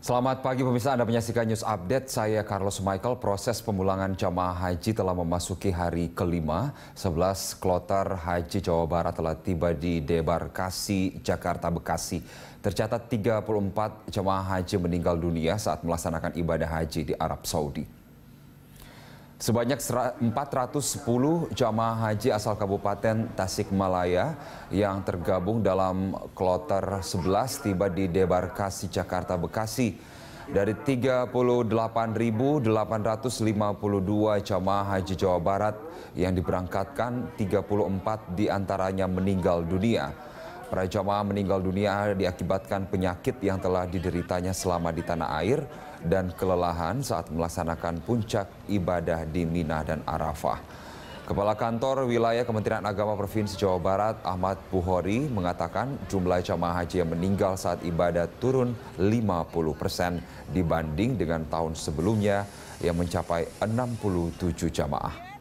Selamat pagi pemirsa, Anda menyaksikan news update. Saya Carlos Michael. Proses pemulangan jamaah haji telah memasuki hari kelima. 11 kloter haji Jawa Barat telah tiba di debarkasi Jakarta Bekasi. Tercatat 34 jemaah haji meninggal dunia saat melaksanakan ibadah haji di Arab Saudi. Sebanyak 410 jamaah haji asal Kabupaten Tasikmalaya yang tergabung dalam kloter 11 tiba di debarkasi Jakarta Bekasi. Dari 38.852 jamaah haji Jawa Barat yang diberangkatkan, 34 diantaranya meninggal dunia. Para jamaah meninggal dunia diakibatkan penyakit yang telah dideritanya selama di tanah air dan kelelahan saat melaksanakan puncak ibadah di Mina dan Arafah. Kepala Kantor Wilayah Kementerian Agama Provinsi Jawa Barat Ahmad Buhori mengatakan jumlah jamaah haji yang meninggal saat ibadah turun 50 persen dibanding dengan tahun sebelumnya yang mencapai 67 jamaah.